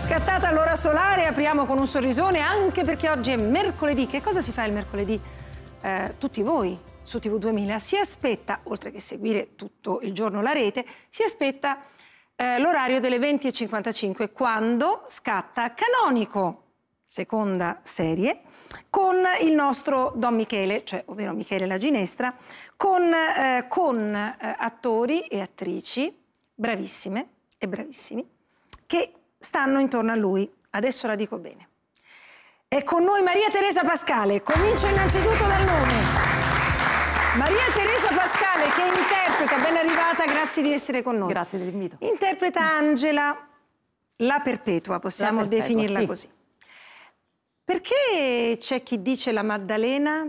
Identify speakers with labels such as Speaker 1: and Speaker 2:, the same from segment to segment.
Speaker 1: scattata l'ora solare, apriamo con un sorrisone anche perché oggi è mercoledì. Che cosa si fa il mercoledì? Eh, tutti voi su TV2000 si aspetta, oltre che seguire tutto il giorno la rete, si aspetta eh, l'orario delle 20.55 quando scatta Canonico, seconda serie, con il nostro Don Michele, cioè ovvero Michele La Ginestra, con, eh, con eh, attori e attrici bravissime e bravissimi che stanno intorno a lui. Adesso la dico bene. È con noi Maria Teresa Pascale. Comincio innanzitutto dal nome. Maria Teresa Pascale che interpreta, ben arrivata, grazie di essere con noi. Grazie dell'invito. Interpreta Angela la perpetua, possiamo la perpetua, definirla sì. così. Perché c'è chi dice la Maddalena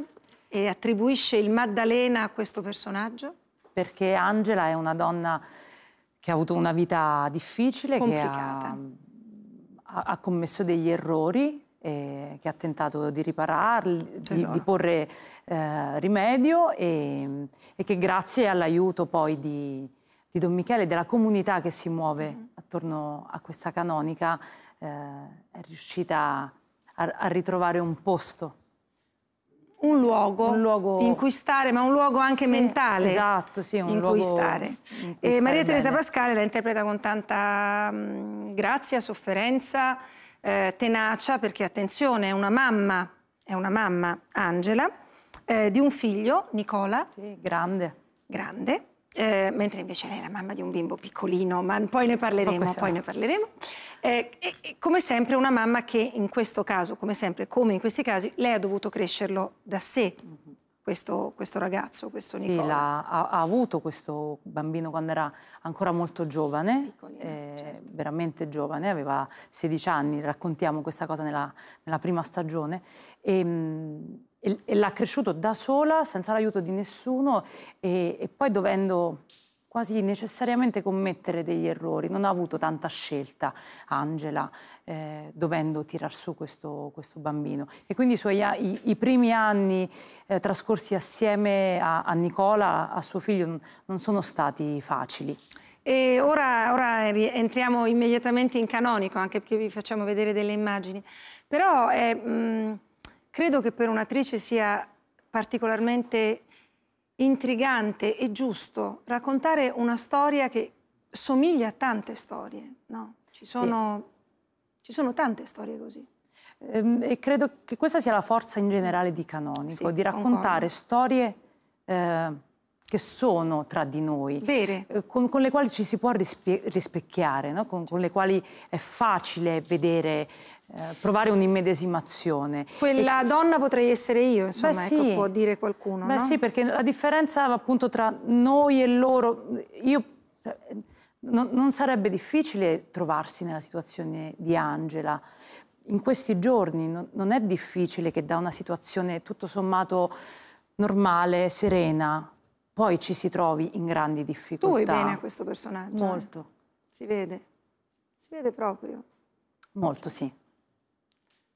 Speaker 1: e attribuisce il Maddalena a questo personaggio?
Speaker 2: Perché Angela è una donna che ha avuto una vita difficile, complicata. che ha ha commesso degli errori eh, che ha tentato di ripararli, di, di, esatto. porre eh, rimedio e, e, che grazie all'aiuto poi di, di, Don Michele e della comunità che si muove mm-hmm. attorno a questa canonica eh, è riuscita a, a, ritrovare un posto
Speaker 1: un luogo, un luogo, in cui stare, ma un luogo anche sì, mentale. Esatto, sì, un in luogo cui In cui e Maria Teresa bene. Pascale la interpreta con tanta mh, mm, grazia, sofferenza, eh, tenacia, perché attenzione, è una mamma, è una mamma, Angela, eh, di un figlio, Nicola. Sì, grande. Grande, eh, mentre invece lei è la mamma di un bimbo piccolino, ma poi ne parleremo, poi ne parleremo. Eh, e, e come sempre una mamma che in questo caso, come sempre, come in questi casi, lei ha dovuto crescerlo da sé, questo, questo ragazzo, questo sì, Nicola. Sì,
Speaker 2: ha, ha, avuto questo bambino quando era ancora molto giovane, eh, certo. veramente giovane, aveva 16 anni, raccontiamo questa cosa nella, nella prima stagione, e, ehm, e, e l'ha cresciuto da sola, senza l'aiuto di nessuno e, e poi dovendo quasi necessariamente commettere degli errori, non ha avuto tanta scelta Angela eh, dovendo tirar su questo, questo, bambino. E quindi i, suoi, i, i primi anni eh, trascorsi assieme a, a, Nicola, a suo figlio, non, non sono stati facili.
Speaker 1: E ora, ora, entriamo immediatamente in canonico, anche perché vi facciamo vedere delle immagini. Però eh, Credo che per un'attrice sia particolarmente intrigante e giusto raccontare una storia che somiglia a tante storie, no? Ci sono, sì. ci sono tante storie così.
Speaker 2: Ehm, e credo che questa sia la forza in generale di Canonico, sì, di raccontare concordo. storie eh, che sono tra di noi, eh, con, con, le quali ci si può rispecchiare, no? con, con, le quali è facile vedere, eh, provare un'immedesimazione. Quella e... donna potrei essere io, insomma, Beh, ecco, sì. ecco, può dire qualcuno. Beh no? sì, perché la differenza appunto tra noi e loro, io... Cioè, non, non sarebbe difficile trovarsi nella situazione di Angela, in questi giorni non, è difficile che da una situazione tutto sommato normale, serena, poi ci si trovi in grandi difficoltà. Tu vuoi bene a questo personaggio?
Speaker 1: Eh? Molto. Si vede, si vede proprio. Molto, sì.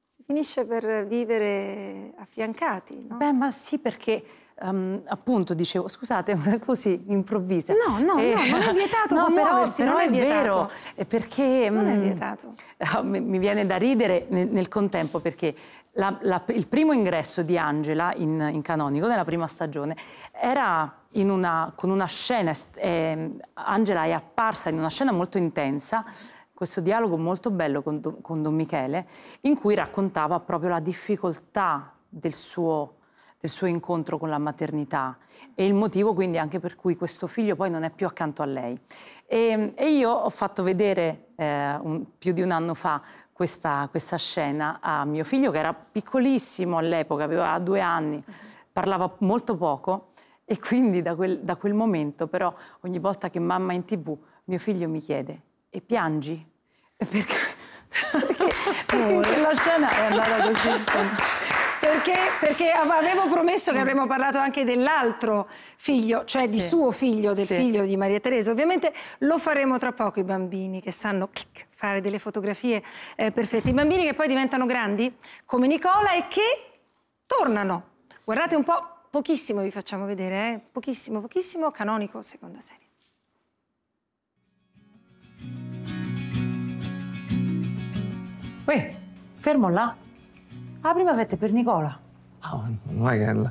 Speaker 1: Si finisce per vivere affiancati,
Speaker 2: no? Beh, ma sì, perché um, appunto dicevo, scusate, così improvvisa. No, no, e... no, eh, non è vietato no, però, però non è, è vero, perché... Non è mm, vietato. Mh, mi viene da ridere nel, nel contempo perché la, la, il primo ingresso di Angela in, in, Canonico, nella prima stagione, era una, con una scena, eh, Angela è apparsa in una scena molto intensa, questo dialogo molto bello con, con Don Michele, in cui raccontava proprio la difficoltà del suo del suo incontro con la maternità e il motivo quindi anche per cui questo figlio poi non è più accanto a lei. E, e io ho fatto vedere eh, un, più di un anno fa questa, questa, scena a mio figlio che era piccolissimo all'epoca, aveva due anni, parlava molto poco e quindi da quel, da quel momento però ogni volta che mamma è in tv mio figlio mi chiede e piangi? Perché, perché, perché la scena è andata così. Insomma perché, perché, avevo
Speaker 1: promesso che avremmo parlato anche dell'altro figlio, cioè sì. di suo figlio, del sì. figlio di Maria Teresa. Ovviamente lo faremo tra poco i bambini che sanno clic, fare delle fotografie eh, perfette. I bambini che poi diventano grandi, come Nicola, e che tornano. Guardate un po', pochissimo vi facciamo vedere, eh? pochissimo, pochissimo, canonico, seconda serie.
Speaker 2: Uè, fermo là. La ah, prima fetta è per Nicola.
Speaker 3: Ah, oh, non è che...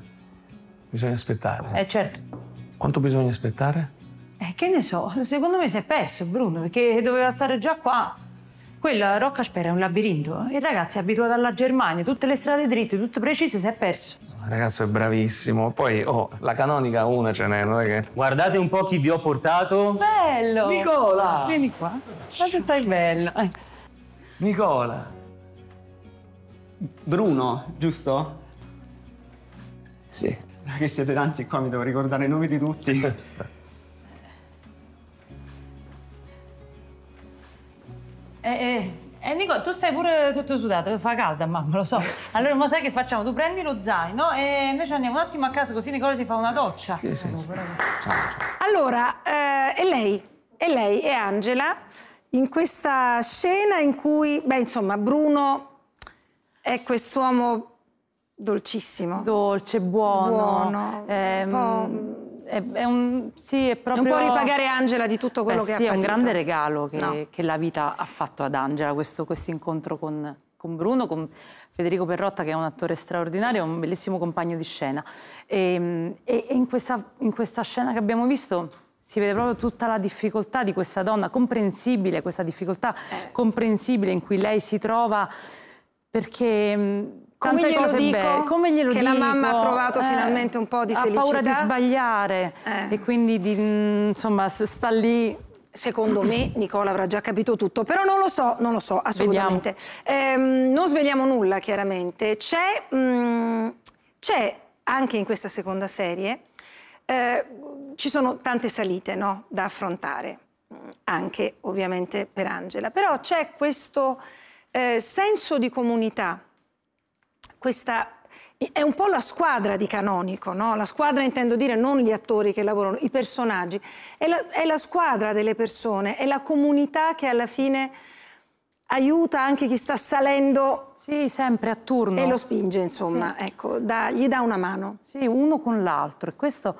Speaker 3: Bisogna aspettare. Eh, certo. Quanto bisogna aspettare?
Speaker 2: Eh, che ne so. Secondo me si è perso, Bruno, perché doveva stare già qua. Quella Rocca Spera è un labirinto. Il ragazzo è abituato alla Germania, tutte le strade dritte, tutte precise, si è perso. Il
Speaker 3: ragazzo è bravissimo. Poi, oh, la canonica una ce n'è, non è che... Guardate un po' chi vi ho portato.
Speaker 2: Bello! Nicola! Vieni qua. Quanto stai bello.
Speaker 3: Nicola! Bruno, giusto? Sì. Che siete tanti qua, mi devo ricordare i nomi di tutti.
Speaker 2: eh, eh. E eh, Nico, tu stai pure tutto sudato, fa calda mamma, lo so. Allora, ma sai che facciamo? Tu prendi lo zaino e noi ci andiamo un attimo a casa così Nicola si fa una doccia. Che senso? Eh,
Speaker 1: allora, eh, e lei, è lei, e Angela, in questa scena in cui, beh, insomma, Bruno è quest'uomo dolcissimo. Dolce,
Speaker 2: buono. buono ehm, è, è, un, sì, è proprio... Non può ripagare Angela di tutto quello Beh, che sì, ha fatto. Sì, è un grande regalo che, no. che, la vita ha fatto ad Angela, questo, questo incontro con, con, Bruno, con Federico Perrotta che è un attore straordinario, sì. un bellissimo compagno di scena. E, ehm, e, e in, questa, in questa scena che abbiamo visto si vede proprio tutta la difficoltà di questa donna, comprensibile questa difficoltà, eh. comprensibile in cui lei si trova perché mm, come tante cose dico, belle. Come glielo che dico? Che la mamma ha trovato eh, finalmente un po' di felicità. Ha paura di sbagliare eh. e quindi di, mm, insomma
Speaker 1: sta lì secondo me Nicola avrà già capito tutto, però non lo so, non lo so, assolutamente. Ehm, non svegliamo nulla, chiaramente. Mm, c'è, anche in questa seconda serie, eh, ci sono tante salite no, da affrontare, anche ovviamente per Angela, però c'è questo eh, senso di comunità, questa è un po' la squadra di Canonico, no? la squadra intendo dire non gli attori che lavorano, i personaggi, è la, è la squadra delle persone, è la comunità che alla fine aiuta anche chi sta salendo. Sì, sempre
Speaker 2: a turno. E lo spinge, insomma, sì.
Speaker 1: ecco, da, gli dà una mano.
Speaker 2: Sì, uno con l'altro. E questo,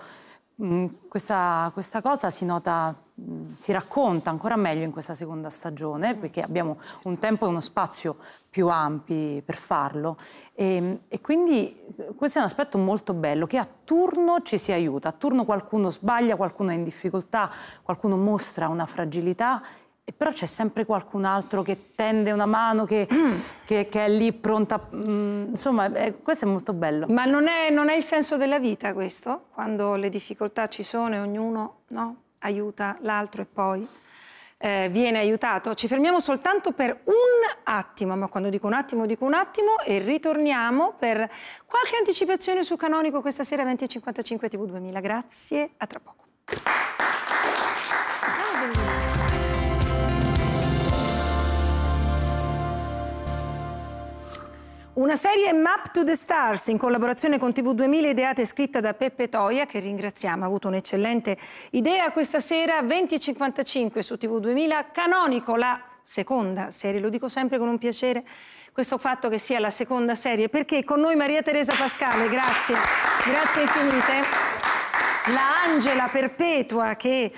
Speaker 2: mh, mm, questa, questa, cosa si nota Mm, si racconta ancora meglio in questa seconda stagione, perché abbiamo un tempo e uno spazio più ampi per farlo. E, ehm, e, quindi eh, questo è un aspetto molto bello, che a turno ci si aiuta, a turno qualcuno sbaglia, qualcuno è in difficoltà, qualcuno mostra una fragilità. E però c'è sempre qualcun altro che tende una mano, che, mm. che, che è lì pronta. Mm, insomma, è, questo è molto bello. Ma non è,
Speaker 1: non è il senso della vita questo? Quando le difficoltà ci sono e ognuno no? aiuta l'altro e poi eh, viene aiutato. Ci fermiamo soltanto per un attimo, ma quando dico un attimo dico un attimo e ritorniamo per qualche anticipazione su Canonico questa sera 20.55 TV2000. Grazie, a tra poco. Una serie Map to the Stars in collaborazione con TV2000 ideata e scritta da Peppe Toia che ringraziamo, ha avuto un'eccellente idea questa sera 20.55 su TV2000 Canonico, la seconda serie, lo dico sempre con un piacere questo fatto che sia la seconda serie perché con noi Maria Teresa Pascale, grazie, grazie infinite, la Angela Perpetua che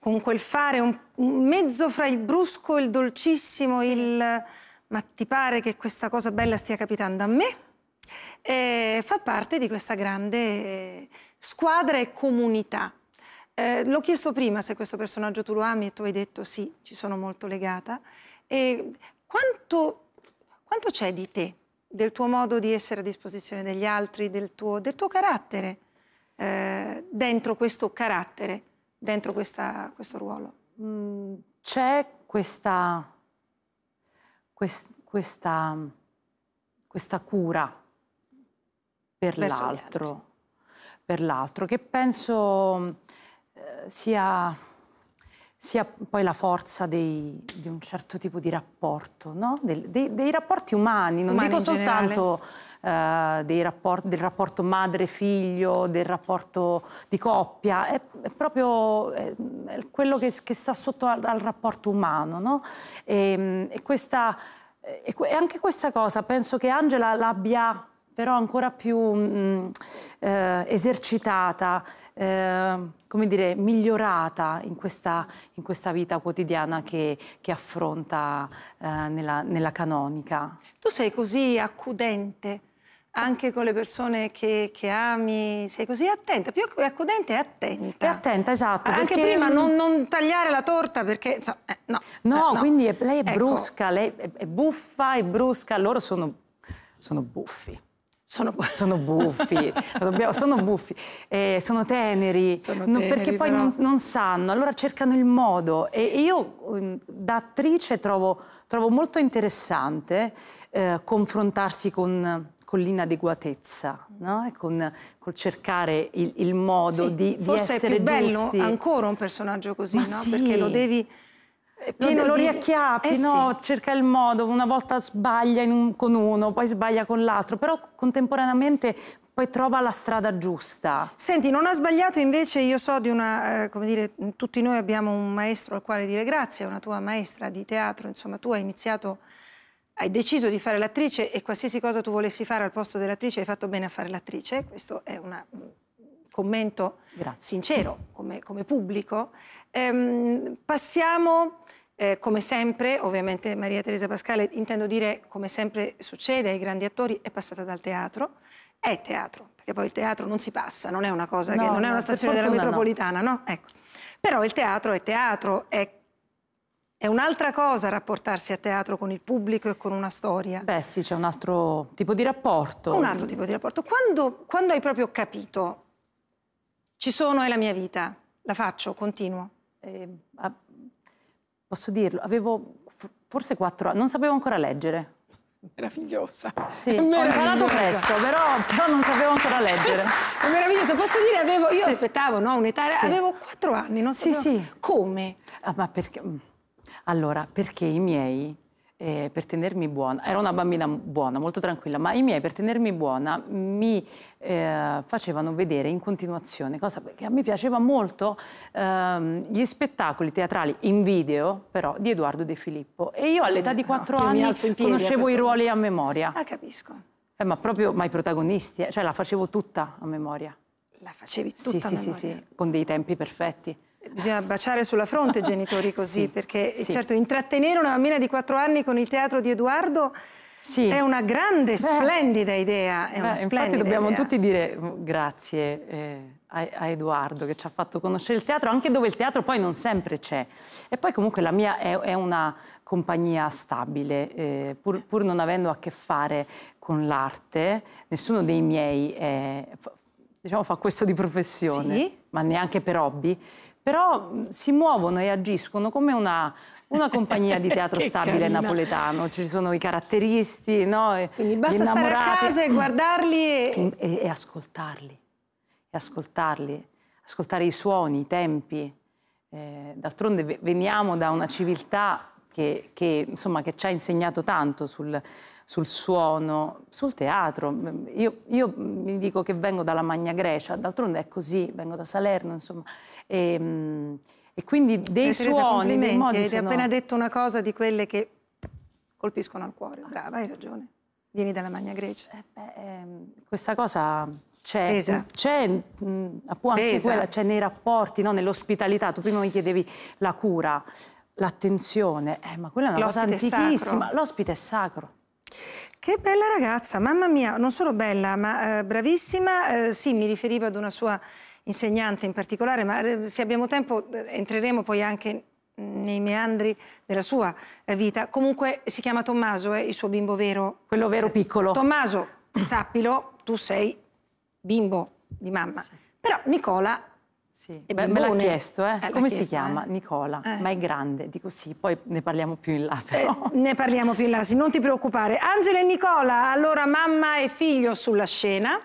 Speaker 1: con quel fare un, un mezzo fra il brusco, il dolcissimo, il ma ti pare che questa cosa bella stia capitando a me? Eh, fa parte di questa grande eh, squadra e comunità. Eh, l'ho chiesto prima se questo personaggio tu lo ami e tu hai detto sì, ci sono molto legata. E quanto, quanto c'è di te, del tuo modo di essere a disposizione degli altri, del tuo, del tuo carattere, eh, dentro questo carattere, dentro questa,
Speaker 2: questo ruolo? Mm, c'è questa quest, questa, questa, cura per l'altro, per l'altro, che penso eh, sia sia poi la forza dei, di un certo tipo di rapporto, no? dei, dei, dei, rapporti umani, non umani dico soltanto uh, rapport, del rapporto madre-figlio, del rapporto di coppia, è, è proprio è, è quello che, che, sta sotto al, al rapporto umano. No? E, ehm, e, questa, e anche questa cosa penso che Angela l'abbia però ancora più mh, mm, eh, esercitata, eh, come dire, migliorata in questa, in questa vita quotidiana che, che affronta eh, nella, nella, canonica. Tu
Speaker 1: sei così accudente
Speaker 2: anche con le persone che, che
Speaker 1: ami, sei così attenta, più che accudente è attenta. È attenta,
Speaker 2: esatto. Anche prima mm non, non, tagliare la torta perché... So, eh, no, no, eh, no, quindi è, lei è ecco. brusca, lei è, è buffa e brusca, loro sono, sono buffi sono, sono, buffi, dobbiamo, sono, buffi eh, sono teneri, sono teneri perché poi non, non, sanno, allora cercano il modo. Sì. E io mm, da attrice trovo, trovo molto interessante eh, confrontarsi con, con l'inadeguatezza, no? e con, col cercare il, il modo sì. di, di Forse essere Forse è più bello
Speaker 1: ancora un personaggio così, no? sì. perché lo devi pieno lo, lo di... riacchiappi, eh, no?
Speaker 2: sì. cerca il modo, una volta sbaglia un, con uno, poi sbaglia con l'altro, però contemporaneamente poi trova la strada giusta. Senti, non ha sbagliato invece, io so di una, eh, come dire, tutti noi
Speaker 1: abbiamo un maestro al quale dire grazie, una tua maestra di teatro, insomma tu hai iniziato, hai deciso di fare l'attrice e qualsiasi cosa tu volessi fare al posto dell'attrice hai fatto bene a fare l'attrice, questo è una, un commento grazie. sincero come, come pubblico. Ehm, passiamo eh, come sempre, ovviamente Maria Teresa Pascale, intendo dire come sempre succede ai grandi attori, è passata dal teatro, è teatro, perché poi il teatro non si passa, non è una cosa no, che non è una stazione della metropolitana, no? no? Ecco. Però il teatro è teatro, è è un'altra cosa rapportarsi a teatro con il pubblico e con una storia. Beh sì,
Speaker 2: c'è un altro tipo di rapporto.
Speaker 1: Un altro tipo di rapporto. Quando, quando hai proprio capito, ci sono, è la mia vita, la faccio, continuo.
Speaker 2: Eh, posso dirlo, avevo forse quattro anni, non sapevo ancora leggere. Meravigliosa. Sì, meravigliosa. ho imparato presto, però, però, non sapevo ancora leggere.
Speaker 1: È meravigliosa, posso dire, avevo, io sì. aspettavo no, un'età, sì. avevo quattro anni, non sapevo. Sì, sì.
Speaker 2: Come? Ah, ma perché... Mm, allora, perché i miei eh, per tenermi buona, era una bambina buona, molto tranquilla, ma i miei per tenermi buona mi eh, facevano vedere in continuazione, cosa che a me piaceva molto, ehm, gli spettacoli teatrali in video però di Edoardo De Filippo e io all'età di 4 ah, no, anni conoscevo i ruoli a memoria. Ah, capisco. Eh, ma proprio ma i protagonisti, eh, cioè la facevo tutta a memoria. La facevi tutta sì, a sì, memoria? Sì, sì, sì, con dei tempi perfetti bisogna baciare sulla fronte i genitori così, sì, perché eh, sì. certo
Speaker 1: intrattenere una bambina di 4 anni con il teatro di Edoardo sì. è una grande, Beh. splendida idea. Beh, splendida infatti dobbiamo idea. tutti
Speaker 2: dire mm, grazie eh, a, a, Edoardo che ci ha fatto conoscere il teatro, anche dove il teatro poi non sempre c'è. E poi comunque la mia è, è una compagnia stabile, eh, pur, pur, non avendo a che fare con l'arte, nessuno dei miei è, diciamo, fa questo di professione, ma neanche per hobby però mm, si muovono e agiscono come una, una compagnia di teatro stabile carina. napoletano, ci sono i caratteristi, no? Quindi basta stare a casa e
Speaker 1: guardarli e...
Speaker 2: E, e... ascoltarli, e ascoltarli, ascoltare i suoni, i tempi. Eh, d'altronde veniamo da una civiltà che, che, insomma, che ci ha insegnato tanto sul, sul suono, sul teatro. Mm, io, io mm, mi dico che vengo dalla Magna Grecia, d'altronde è così, vengo da Salerno, insomma. E, ehm, e quindi dei Teresa, suoni, dei modi sono... Ti hai appena
Speaker 1: detto una cosa di quelle che colpiscono al cuore. Brava, hai ragione. Vieni dalla Magna Grecia. Eh beh,
Speaker 2: ehm, questa cosa c'è, mm, c'è appunto anche quella, c'è nei rapporti, no? nell'ospitalità. Tu prima mi chiedevi la cura, l'attenzione, eh, ma quella è una cosa antichissima. L'ospite è sacro.
Speaker 1: Che bella ragazza, mamma mia, non solo bella, ma eh, bravissima. Eh, sì, mi riferivo ad una sua insegnante in particolare, ma eh, se abbiamo tempo eh, entreremo poi anche nei meandri della sua eh, vita. Comunque si chiama Tommaso, eh, il suo bimbo vero.
Speaker 2: Quello vero piccolo.
Speaker 1: Tommaso, sappilo, tu sei bimbo di mamma. Sì. Però Nicola
Speaker 2: sì, Beh, me l'ha chiesto, eh. Eh, come si chiama? Eh. Nicola, ma è grande. Dico sì, poi ne parliamo più in là eh,
Speaker 1: ne parliamo più in là, sì, non ti preoccupare. Angela e Nicola, allora mamma e figlio sulla scena,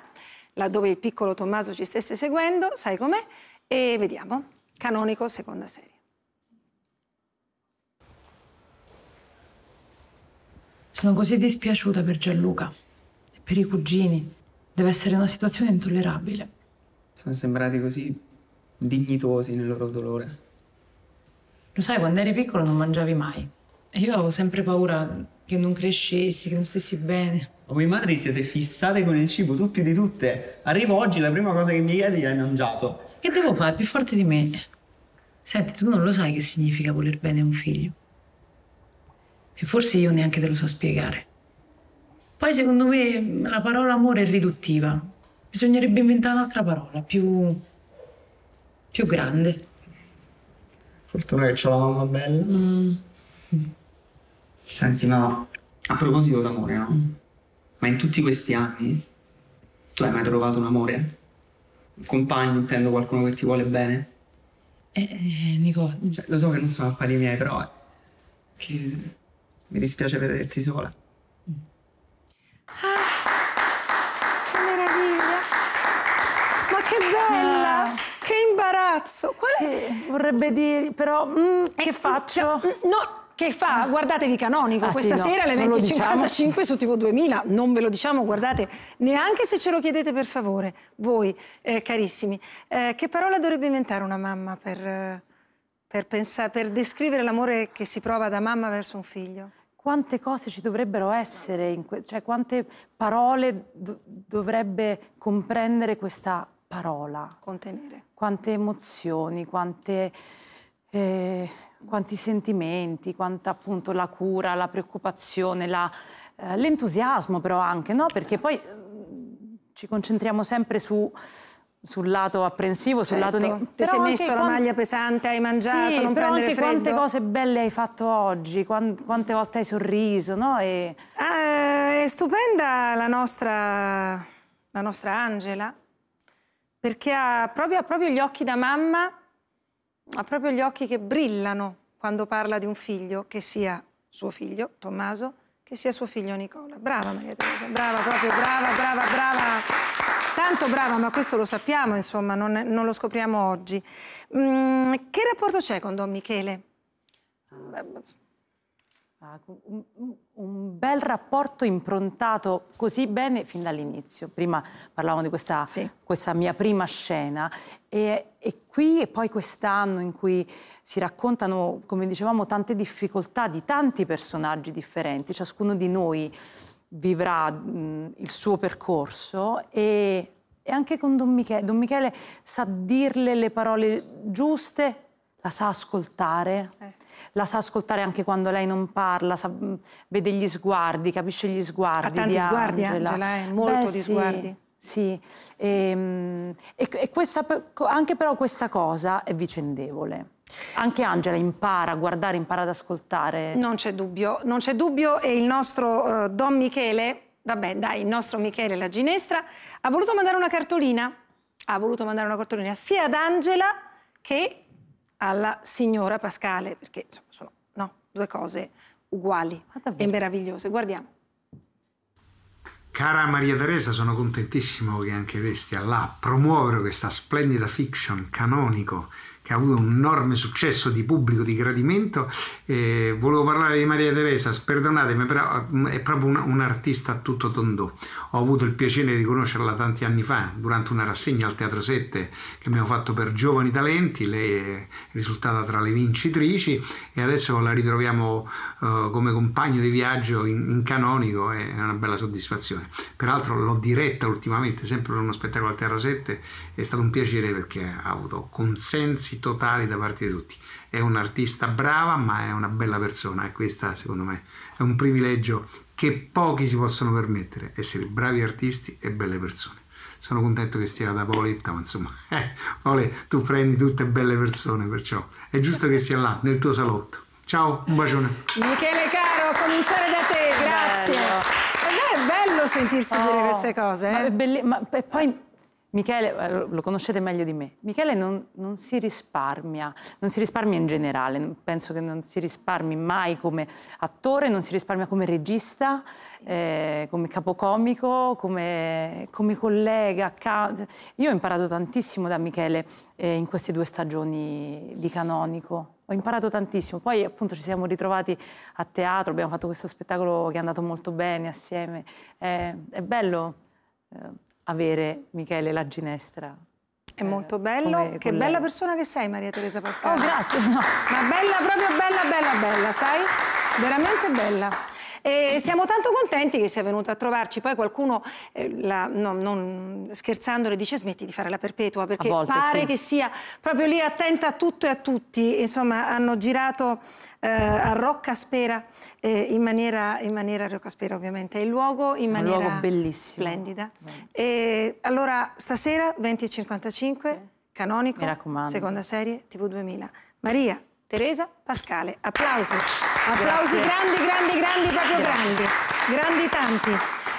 Speaker 1: laddove il piccolo Tommaso ci stesse seguendo, sai com'è? E vediamo, canonico seconda serie.
Speaker 2: Sono così dispiaciuta per Gianluca e per i cugini. Deve essere una situazione intollerabile.
Speaker 3: Sono sembrati così dignitosi nel loro dolore.
Speaker 2: Lo sai, quando eri piccolo non mangiavi mai. E io avevo sempre paura che non
Speaker 3: crescessi, che non stessi bene. Oh, voi madri siete fissate con il cibo, tu più di tutte. Arrivo oggi, la prima cosa che mi chiedi l'hai mangiato. Che devo fare? Più forte di me. Senti, tu non
Speaker 2: lo sai che significa voler bene a un figlio. E forse io neanche te lo so spiegare. Poi secondo me la parola amore è riduttiva. Bisognerebbe inventare un'altra parola, più più grande.
Speaker 3: Fortuna che c'ho la mamma bella. Mm. Senti, ma a proposito d'amore, no? Mm. Ma in tutti questi anni tu hai mai trovato un amore? Un compagno, intendo qualcuno che ti vuole bene? Eh, eh Nicola. Cioè, lo so che non sono affari miei, però. Eh, che mi dispiace vederti sola. Mm. Ah,
Speaker 1: imbarazzo. Quale sì. vorrebbe dire, però, mm, che cioè, faccio? Mm, no, che fa, mm. guardatevi Canonico, ah, questa sì, no, sera alle 20.55 diciamo. su tipo 2000, non ve lo diciamo, guardate, neanche se ce lo chiedete per favore, voi eh, carissimi, eh, che parola dovrebbe inventare una mamma per, per, pensare, per descrivere l'amore che si prova da mamma verso un figlio?
Speaker 2: Quante cose ci dovrebbero essere, cioè quante parole dovrebbe comprendere questa parola. Contenere. Quante emozioni, quante, eh, quanti sentimenti, quanta appunto la cura, la preoccupazione, eh, l'entusiasmo eh, però anche, no? Perché poi eh, ci concentriamo sempre su sul lato apprensivo, sul certo. lato negativo. Ti sei messo la maglia pesante, hai mangiato, sì, non però anche freddo. quante cose belle hai fatto oggi, quante volte hai sorriso, no? E... Ah, è stupenda la nostra, la nostra Angela,
Speaker 1: perché ha proprio, ha proprio gli occhi da mamma, ha proprio gli occhi che brillano quando parla di un figlio, che sia suo figlio Tommaso, che sia suo figlio Nicola. Brava Maria Teresa, brava proprio, brava, brava, brava. Tanto brava, ma questo lo sappiamo, insomma, non, non lo scopriamo oggi. Mm, che rapporto c'è con Don Michele?
Speaker 2: Ah, un, un, bel rapporto improntato così bene fin dall'inizio. Prima parlavamo di questa, sì. questa mia prima scena e, e, qui e poi quest'anno in cui si raccontano, come dicevamo, tante difficoltà di tanti personaggi differenti, ciascuno di noi vivrà mh, il suo percorso e, e anche con Don Michele. Don Michele sa dirle le parole giuste la sa ascoltare, eh. la sa ascoltare anche quando lei non parla, sa, mm, vede gli sguardi, capisce gli sguardi. Ha tanti di sguardi Angela, Angela eh? molto Beh, di sì, sguardi. Sì, ehm, e, e, questa, anche però questa cosa è vicendevole. Anche Angela impara a guardare, impara ad ascoltare. Non
Speaker 1: c'è dubbio, non c'è dubbio e il nostro uh, Don Michele, vabbè dai, il nostro Michele la ginestra, ha voluto mandare una cartolina, ha voluto mandare una cartolina sia ad Angela che alla signora Pascale, perché insomma, sono no, due cose uguali e meravigliose. Guardiamo.
Speaker 3: Cara Maria Teresa, sono contentissimo che anche te stia là a promuovere questa splendida fiction canonico che ha avuto un enorme successo di pubblico, di gradimento. Eh, volevo parlare di Maria Teresa, perdonatemi, però mm, è proprio un, un artista a tutto tondo. Ho avuto il piacere di conoscerla tanti anni fa, durante una rassegna al Teatro 7 che abbiamo fatto per giovani talenti, lei è risultata tra le vincitrici e adesso la ritroviamo eh, come compagno di viaggio in, in canonico, è una bella soddisfazione. Peraltro l'ho diretta ultimamente, sempre per uno spettacolo al Teatro 7, è stato un piacere perché ha avuto consensi totali da parte di tutti. È un'artista brava, ma è una bella persona e questo secondo me, è un privilegio che pochi si possono permettere, essere bravi artisti e belle persone. Sono contento che sia da Paoletta, ma insomma, eh, Paole, tu prendi tutte belle persone, perciò è giusto che sia là, nel tuo salotto. Ciao, un bacione.
Speaker 2: Michele Caro, a cominciare da te, grazie. Bello. Ed è bello sentirsi oh, dire queste cose. Eh? Ma, ma poi Michele, eh, lo conoscete meglio di me, Michele non, non, si risparmia, non si risparmia in generale, penso che non si risparmi mai come attore, non si risparmia come regista, eh, come capocomico, come, come collega. Io ho imparato tantissimo da Michele eh, in queste due stagioni di Canonico, ho imparato tantissimo, poi appunto ci siamo ritrovati a teatro, abbiamo fatto questo spettacolo che è andato molto bene assieme, eh, è bello eh, avere Michele la ginestra. È
Speaker 1: molto eh, bello. Come, che bella persona che sei, Maria Teresa Pasquale. Oh, grazie. No. Ma bella, proprio bella, bella, bella, sai? Veramente bella. E siamo tanto contenti che sia venuto a trovarci. Poi qualcuno, eh, la, no, non scherzandole, dice smetti di fare la perpetua, perché volte, pare sì. che sia proprio lì attenta a tutto e a tutti. Insomma, hanno girato eh, a Rocca Spera eh, in maniera, in maniera Rocca Spera ovviamente, è il luogo in maniera luogo bellissimo. splendida. E allora stasera 20.55, okay. canonico, seconda serie, TV 2000. Maria, Teresa, Pascale, applausi. Applausi Grazie. grandi, grandi, grandi, proprio Grazie. grandi. Grandi tanti.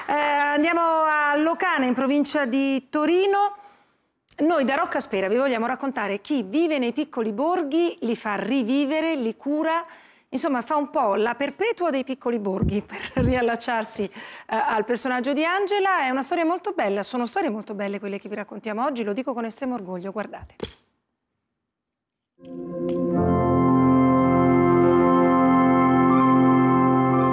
Speaker 1: Eh, andiamo a Locana, in provincia di Torino. Noi da Rocca Spera vi vogliamo raccontare chi vive nei piccoli borghi, li fa rivivere, li cura, insomma fa un po' la perpetua dei piccoli borghi per riallacciarsi eh, al personaggio di Angela. È una storia molto bella, sono storie molto belle quelle che vi raccontiamo oggi, lo dico con estremo orgoglio, guardate.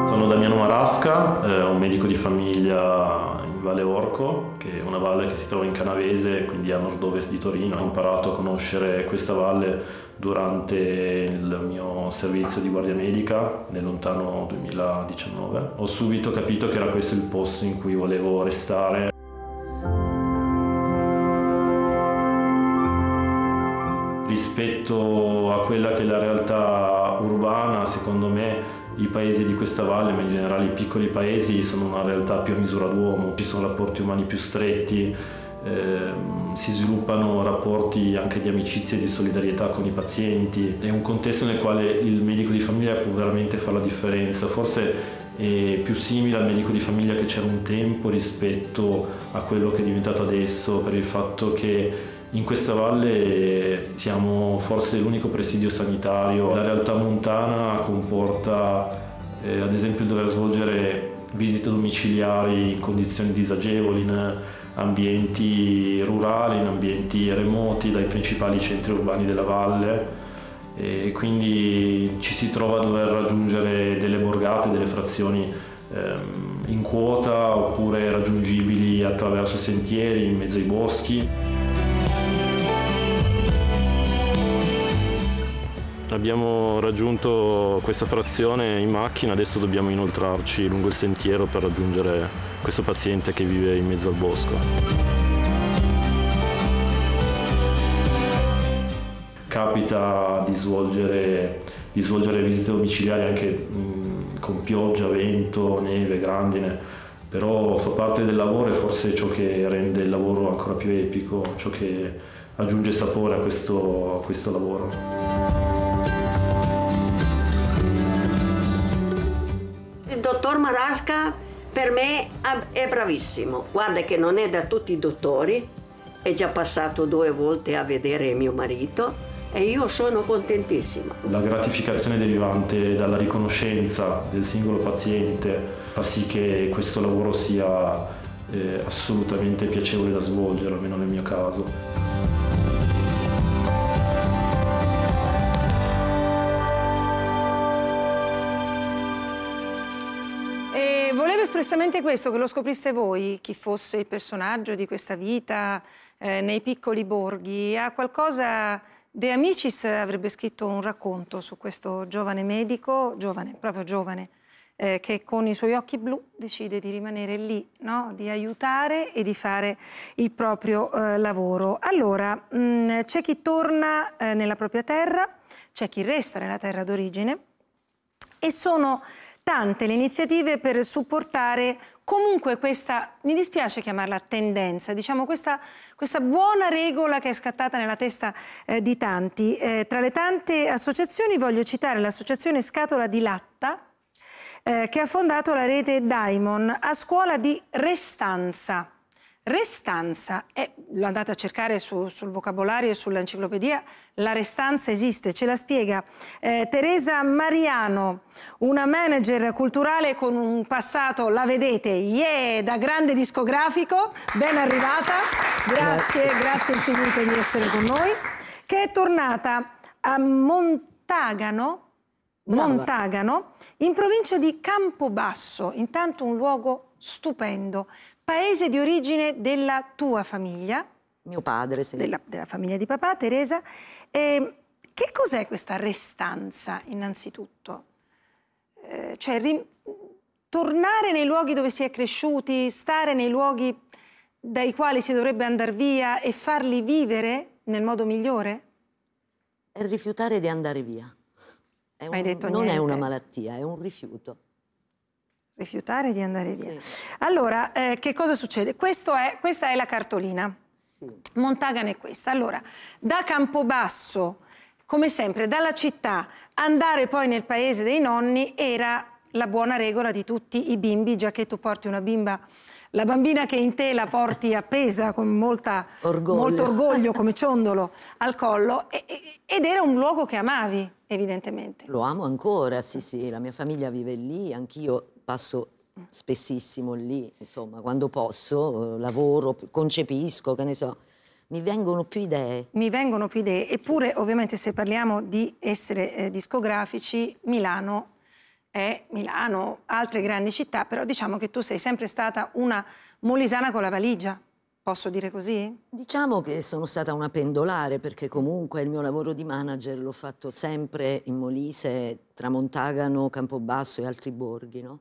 Speaker 4: Sono Damiano Marasca, eh, un medico di famiglia in Valle Orco, che è una valle che si trova in Canavese, quindi a nord-ovest di Torino. Ho imparato a conoscere questa valle durante il mio servizio di guardia medica nel lontano 2019. Ho subito capito che era questo il posto in cui volevo restare. rispetto a quella che è la realtà urbana, secondo me i paesi di questa valle, ma in generale i piccoli paesi, sono una realtà più a misura d'uomo, ci sono rapporti umani più stretti, ehm, si sviluppano rapporti anche di amicizia e di solidarietà con i pazienti, è un contesto nel quale il medico di famiglia può veramente fare la differenza, forse è più simile al medico di famiglia che c'era un tempo rispetto a quello che è diventato adesso per il fatto che in questa valle siamo forse l'unico presidio sanitario. La realtà montana comporta eh, ad esempio il dover svolgere visite domiciliari in condizioni disagevoli, in ambienti rurali, in ambienti remoti dai principali centri urbani della valle e quindi ci si trova a dover raggiungere delle borgate, delle frazioni ehm, in quota oppure raggiungibili attraverso sentieri in mezzo ai boschi. Abbiamo raggiunto questa frazione in macchina, adesso dobbiamo inoltrarci lungo il sentiero per raggiungere questo paziente che vive in mezzo al bosco. Capita di svolgere, di svolgere visite domiciliari anche mh, con pioggia, vento, neve, grandine, però fa parte del lavoro e forse è ciò che rende il lavoro ancora più epico, ciò che aggiunge sapore a questo, a questo lavoro.
Speaker 5: dottor Marasca per me è bravissimo. Guarda che non è da tutti i dottori, è già passato due volte a vedere mio marito e io sono contentissima.
Speaker 4: La gratificazione derivante dalla riconoscenza del singolo paziente fa sì che questo lavoro sia eh, assolutamente piacevole da svolgere, almeno nel mio caso.
Speaker 1: espressamente questo, che lo scopriste voi, chi fosse il personaggio di questa vita eh, nei piccoli borghi, ha qualcosa... De Amicis avrebbe scritto un racconto su questo giovane medico, giovane, proprio giovane, eh, che con i suoi occhi blu decide di rimanere lì, no? di aiutare e di fare il proprio eh, lavoro. Allora, mm, c'è chi torna eh, nella propria terra, c'è chi resta nella terra d'origine e sono tante le iniziative per supportare comunque questa, mi dispiace chiamarla tendenza, diciamo questa, questa buona regola che è scattata nella testa eh, di tanti. Eh, tra le tante associazioni voglio citare l'associazione Scatola di Latta, eh, che ha fondato la rete Daimon a scuola di Restanza. Restanza, è, lo andate a cercare su, sul vocabolario e sull'enciclopedia, la restanza esiste, ce la spiega eh, Teresa Mariano, una manager culturale con un passato, la vedete, yeah, da grande discografico, ben arrivata, grazie, grazie, grazie infinite di essere con noi, che è tornata a Montagano, Montagano, in provincia di Campobasso, intanto un luogo stupendo paese di origine della tua famiglia. Mio padre, sì. Della, della famiglia di papà, Teresa. Eh, che cos'è questa restanza, innanzitutto? Eh, cioè, ri- tornare nei luoghi dove si è cresciuti, stare nei luoghi dai quali si dovrebbe andare via e farli vivere nel modo migliore?
Speaker 5: È rifiutare di andare via.
Speaker 1: È un, non niente. è una
Speaker 5: malattia, è un rifiuto
Speaker 1: rifiutare di andare via. Sì. Allora, eh, che cosa succede? È, questa è la cartolina. Sì. Montagan è questa. Allora, da Campobasso, come sempre, dalla città, andare poi nel paese dei nonni era la buona regola di tutti i bimbi, già che tu porti una bimba la bambina che in te la porti appesa con molta, orgoglio. molto orgoglio come ciondolo al collo ed era un luogo che amavi
Speaker 5: evidentemente. Lo amo ancora, sì sì, la mia famiglia vive lì, anch'io passo spessissimo lì, insomma, quando posso, eh, lavoro, concepisco, che ne so mi vengono più
Speaker 1: idee. Mi vengono più idee, eppure ovviamente se parliamo di essere eh, discografici, Milano è Milano, altre grandi città, però diciamo che tu sei sempre stata una molisana con la valigia. Posso dire così?
Speaker 5: Diciamo che sono stata una pendolare perché comunque il mio lavoro di manager l'ho fatto sempre in Molise, tra Montagano, Campobasso e altri borghi, no?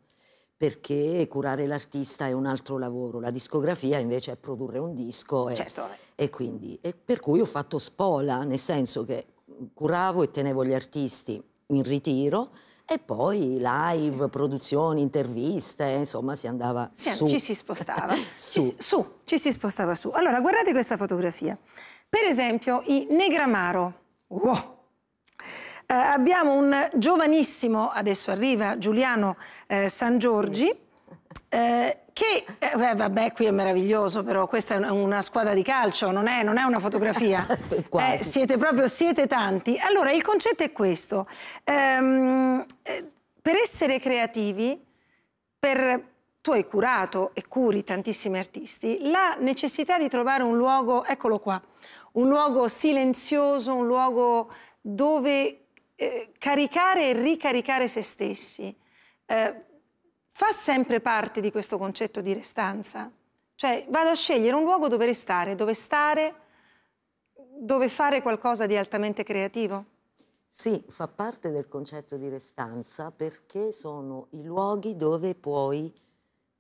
Speaker 5: perché curare l'artista è un altro lavoro, la discografia invece è produrre un disco e, certo. e quindi e per cui ho fatto spola, nel senso che curavo e tenevo gli artisti in ritiro e poi live, sì. produzioni, interviste, insomma si andava sì, su. Ci si spostava. su. Ci, su, ci si spostava su. Allora, guardate questa
Speaker 1: fotografia. Per esempio, i Negramaro. Wow! Eh, abbiamo un giovanissimo, adesso arriva, Giuliano eh, San Giorgi, eh, che, eh, eh vabbè, qui è meraviglioso, però questa è una squadra di calcio, non è, non è una fotografia. eh, siete proprio, siete tanti. Allora, il concetto è questo. Ehm, eh, per essere creativi, per, tu hai curato e curi tantissimi artisti, la necessità di trovare un luogo, eccolo qua, un luogo silenzioso, un luogo dove eh, caricare e ricaricare se stessi eh, fa sempre parte di questo concetto di restanza? Cioè vado a scegliere un luogo dove restare, dove stare, dove fare qualcosa di altamente creativo?
Speaker 5: Sì, fa parte del concetto di restanza perché sono i luoghi dove puoi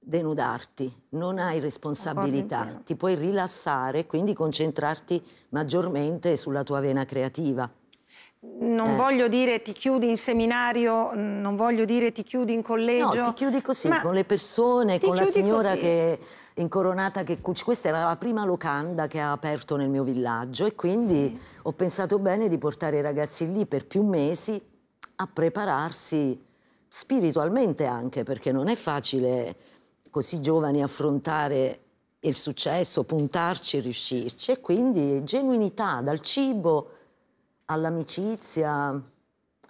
Speaker 5: denudarti, non hai responsabilità, ti puoi rilassare, e quindi concentrarti maggiormente sulla tua vena creativa
Speaker 1: non eh. voglio dire ti chiudi in seminario, non voglio dire ti chiudi in collegio. No, ti chiudi così, con
Speaker 5: le persone, con la signora così. che incoronata che Questa era la prima locanda che ha aperto nel mio villaggio e quindi sì. ho pensato bene di portare i ragazzi lì per più mesi a prepararsi spiritualmente anche, perché non è facile così giovani affrontare il successo, puntarci e riuscirci. E quindi genuinità dal cibo all'amicizia,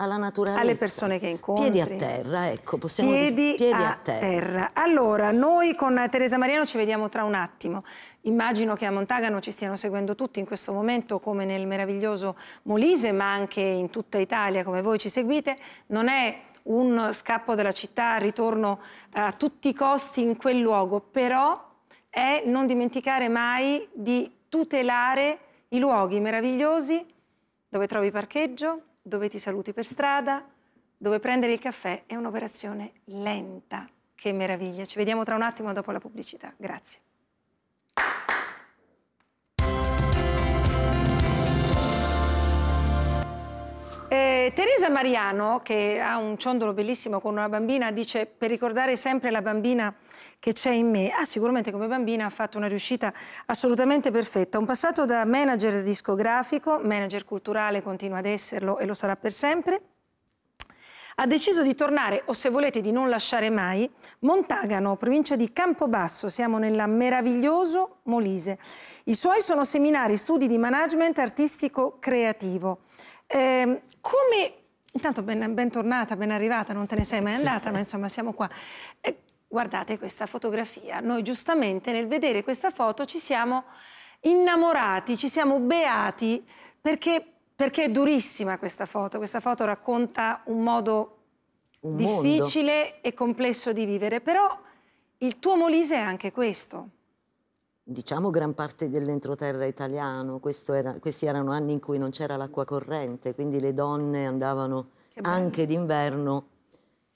Speaker 5: alla naturalezza. Alle persone che incontri. Piedi a terra, ecco, possiamo piedi dire piedi a, a terra. terra.
Speaker 1: Allora, noi con Teresa Mariano ci vediamo tra un attimo. Immagino che a Montagano ci stiano seguendo tutti in questo momento, come nel meraviglioso Molise, ma anche in tutta Italia, come voi ci seguite. Non è un scappo dalla città, ritorno eh, a tutti i costi in quel luogo, però è non dimenticare mai di tutelare i luoghi meravigliosi dove trovi parcheggio, dove ti saluti per strada, dove prendere il caffè è un'operazione lenta. Che meraviglia. Ci vediamo tra un attimo dopo la pubblicità. Grazie. Eh, Teresa Mariano, che ha un ciondolo bellissimo con una bambina, dice per ricordare sempre la bambina che c'è in me. Ah, sicuramente come bambina ha fatto una riuscita assolutamente perfetta. Un passato da manager discografico, manager culturale, continua ad esserlo e lo sarà per sempre. Ha deciso di tornare, o se volete di non lasciare mai, Montagano, provincia di Campobasso, siamo nella meraviglioso Molise. I suoi sono seminari, studi di management artistico creativo. Eh, come, intanto ben, ben, tornata, ben arrivata, non te ne sei mai andata, sì. ma insomma siamo qua. Eh, guardate questa fotografia, noi giustamente nel vedere questa foto ci siamo innamorati, ci siamo beati, perché, perché è durissima questa foto, questa foto racconta un modo
Speaker 4: un difficile
Speaker 1: mondo. e complesso di vivere, però il tuo Molise è anche questo
Speaker 5: diciamo gran parte dell'entroterra italiano, era, questi erano anni in cui non c'era l'acqua corrente, quindi le donne andavano anche d'inverno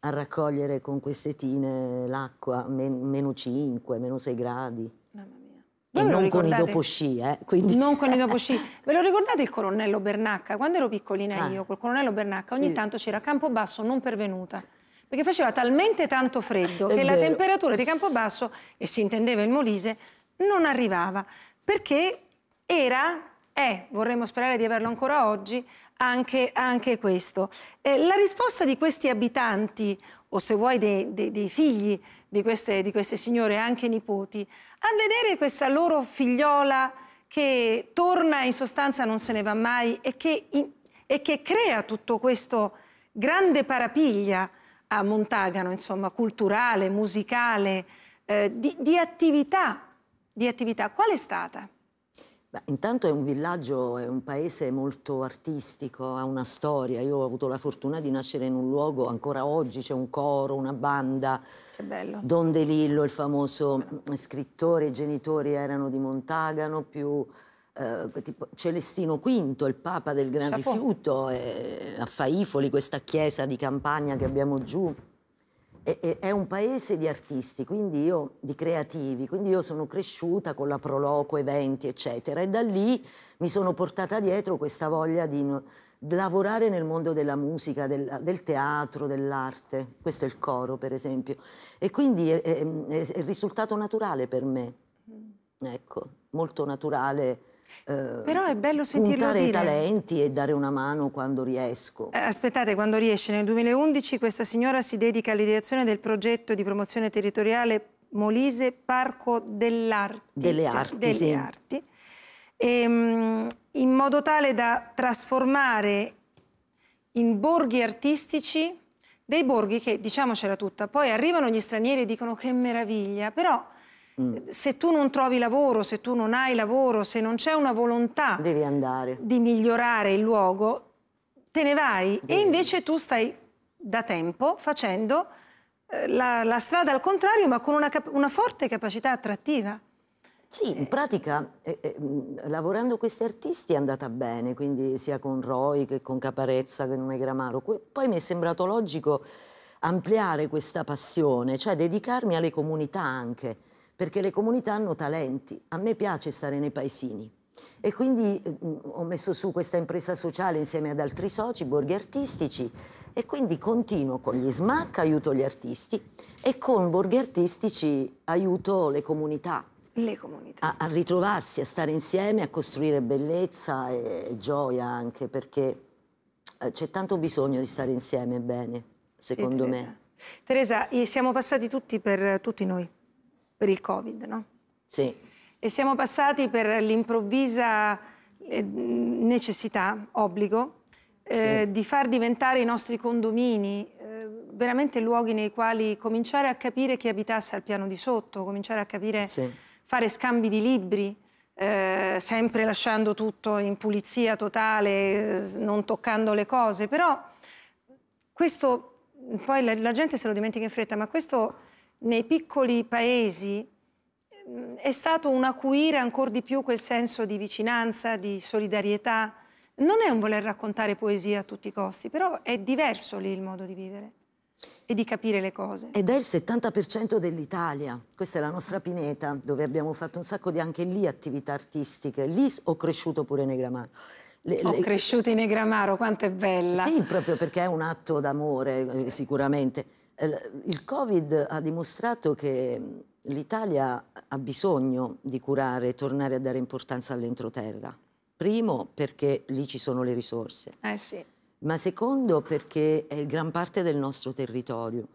Speaker 5: a raccogliere con queste tine l'acqua, men meno 5, meno 6 gradi. Mamma
Speaker 1: mia. e non con i doposci, eh? Quindi... Non con i doposci. Ve lo ricordate il colonnello Bernacca? Quando ero piccolina ah. io, col colonnello Bernacca, ogni sì. tanto c'era Campobasso non pervenuta perché faceva talmente tanto freddo che vero. la temperatura di eh Campobasso, e si intendeva il Molise, non arrivava perché era, è, eh, vorremmo sperare di averlo ancora oggi, anche, anche questo. Eh, la risposta di questi abitanti, o se vuoi dei, dei, dei figli di queste, di queste signore, anche nipoti, a vedere questa loro figliola che torna e in sostanza non se ne va mai e che, in, e che crea tutto questo grande parapiglia a Montagano, insomma, culturale, musicale, eh, di, di attività di attività. Qual è stata?
Speaker 5: Beh, intanto è un villaggio, è un paese molto artistico, ha una storia. Io ho avuto la fortuna di nascere in un luogo, ancora oggi c'è un coro, una banda. Che bello. Don De Lillo, il famoso mm, scrittore, i genitori erano di Montagano, più eh, tipo Celestino V, il papa del Gran Chapeau. Rifiuto, eh, a Faifoli, questa chiesa di campagna che abbiamo giù è un paese di artisti, quindi io, di creativi, quindi io sono cresciuta con la Proloco, eventi, eccetera, e da lì mi sono portata dietro questa voglia di lavorare nel mondo della musica, del, del teatro, dell'arte, questo è il coro per esempio, e quindi eh, ehm, è, è, è risultato naturale per me, mm. ecco, molto naturale eh, Però
Speaker 1: è ehm, bello sentirlo puntare dire. i talenti
Speaker 5: e dare una mano quando riesco. Eh, aspettate,
Speaker 1: quando riesce, nel 2011 questa signora si dedica all'ideazione del progetto di promozione territoriale Molise Parco dell'Arte. Delle cioè, arti, delle sì. arti e, ehm, in modo tale da trasformare in borghi artistici dei borghi che, diciamocela tutta, poi arrivano gli stranieri e dicono che meraviglia, però Mm. Eh, se tu non trovi lavoro, se tu non hai lavoro, se non c'è una volontà di migliorare il luogo, te ne vai. Devi. E invece tu stai da tempo facendo eh, la, la strada al contrario, ma con una, una forte capacità attrattiva.
Speaker 5: Sì, in eh. pratica eh, eh, mm, lavorando questi artisti è andata bene, quindi sia con Roy che con Caparezza che non con Negramaro. Poi mi è sembrato logico ampliare questa passione, cioè dedicarmi alle comunità anche perché le comunità hanno talenti. A me piace stare nei paesini. E quindi mh, mm, ho messo su questa impresa sociale insieme ad altri soci, borghi artistici, e quindi continuo con gli SMAC, aiuto gli artisti, e con borghi artistici aiuto le comunità.
Speaker 1: Le comunità.
Speaker 5: A, a ritrovarsi, a stare insieme, a costruire bellezza e, e gioia anche, perché eh, c'è tanto bisogno di stare insieme bene, secondo sì, Teresa. me. Teresa, siamo passati tutti per tutti
Speaker 1: noi per il Covid, no? Sì. E siamo passati per l'improvvisa eh, necessità, obbligo, eh, sì. di far diventare i nostri condomini eh, veramente luoghi nei quali cominciare a capire chi abitasse al piano di sotto, cominciare a capire, sì. fare scambi di libri, eh, sempre lasciando tutto in pulizia totale, non toccando le cose, però questo, poi la, la gente se lo dimentica in fretta, ma questo nei piccoli paesi mm, è stato un acuire ancora di più quel senso di vicinanza, di solidarietà. Non è un voler raccontare poesia a tutti i costi, però è diverso lì il modo di vivere e di capire le cose.
Speaker 5: Ed è il 70% dell'Italia, questa è la nostra pineta, dove abbiamo fatto un sacco di anche lì attività artistiche. Lì ho cresciuto pure Negramaro. Le, le... Ho cresciuto in Negramaro, quanto è bella! Sì, proprio perché è un atto d'amore, sì. Eh, sicuramente. Eh, il Covid ha dimostrato che mm, l'Italia ha bisogno di curare e tornare a dare importanza all'entroterra. Primo perché lì ci sono le risorse. Eh sì. Ma secondo perché è gran parte del nostro territorio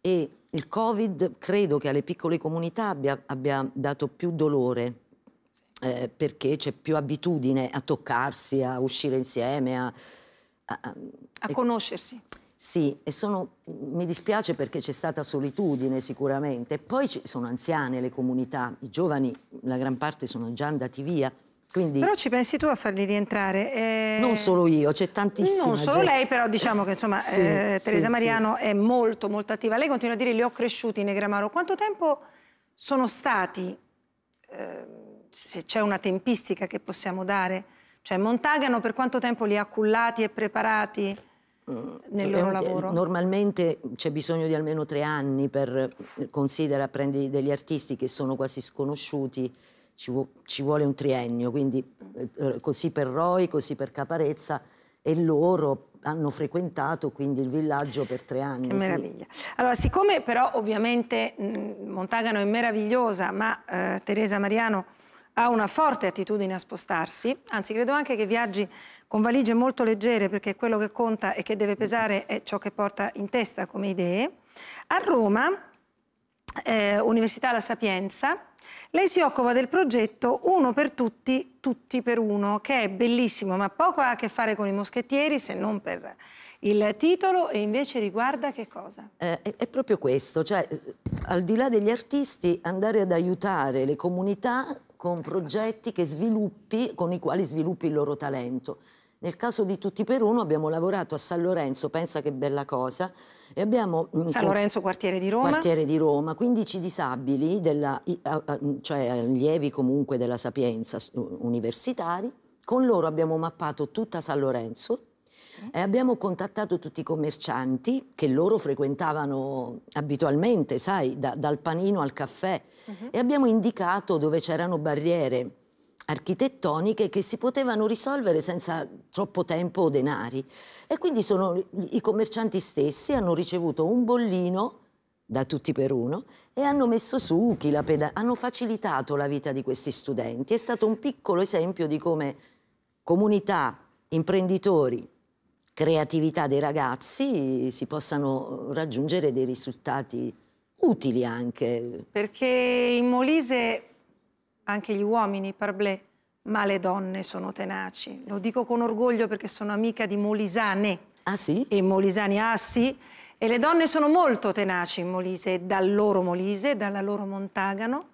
Speaker 5: e il Covid credo che alle piccole comunità abbia, abbia dato più dolore eh, perché c'è più abitudine a toccarsi, a uscire insieme, a, a, a, a
Speaker 1: conoscersi.
Speaker 5: Sì, e sono, mi dispiace perché c'è stata solitudine sicuramente. Poi ci sono anziane le comunità, i giovani, la gran parte sono già andati via. Quindi, però
Speaker 1: ci pensi tu a farli rientrare? Eh... Non solo
Speaker 5: io, c'è tantissima Non solo gente. lei,
Speaker 1: però diciamo che insomma sì, eh, Teresa sì, Mariano sì. è molto molto attiva. Lei continua a dire li ho cresciuti in Negramaro. Quanto tempo sono stati, eh, se c'è una tempistica che possiamo dare? Cioè Montagano per quanto tempo li ha cullati e preparati?
Speaker 5: Mm. nel loro un, eh, lavoro? Normalmente c'è bisogno di almeno tre anni per eh, considerare, prendi degli artisti che sono quasi sconosciuti, ci, vu ci vuole un triennio, quindi eh, eh, così per Roy, così per Caparezza e loro hanno frequentato quindi il villaggio per tre anni. Che meraviglia. Sì.
Speaker 1: Allora, siccome però ovviamente Montagano è meravigliosa, ma eh, Teresa Mariano ha una forte attitudine a spostarsi, anzi credo anche che viaggi con valigie molto leggere perché quello che conta e che deve pesare è ciò che porta in testa come idee. A Roma, eh, Università La Sapienza, lei si occupa del progetto Uno per tutti, tutti per uno, che è bellissimo, ma poco ha a che fare con i moschettieri se non per il titolo e invece riguarda che cosa?
Speaker 5: Eh, è, proprio questo, cioè al di là degli artisti andare ad aiutare le comunità con progetti sviluppi, con i quali sviluppi il loro talento. Nel caso di Tutti per Uno abbiamo lavorato a San Lorenzo, pensa che bella cosa, e abbiamo... Mm, San Lorenzo, quartiere di Roma? Quartiere di Roma, 15 disabili, della, cioè allievi comunque della Sapienza universitari, con loro abbiamo mappato tutta San Lorenzo, e abbiamo contattato tutti i commercianti che loro frequentavano abitualmente, sai, da, dal panino al caffè, uh -huh. e abbiamo indicato dove c'erano barriere architettoniche che si potevano risolvere senza troppo tempo o denari. E quindi sono, i commercianti stessi hanno ricevuto un bollino da tutti per uno e hanno messo su chi la peda- hanno facilitato la vita di questi studenti. È stato un piccolo esempio di come comunità, imprenditori, creatività dei ragazzi si possano raggiungere dei risultati utili anche.
Speaker 1: Perché in Molise anche gli uomini, parblè, ma le donne sono tenaci. Lo dico con orgoglio perché sono amica di Molisane. Ah sì? E Molisani, Assi. Ah, e le donne sono molto tenaci in Molise, dal loro Molise, dalla loro Montagano,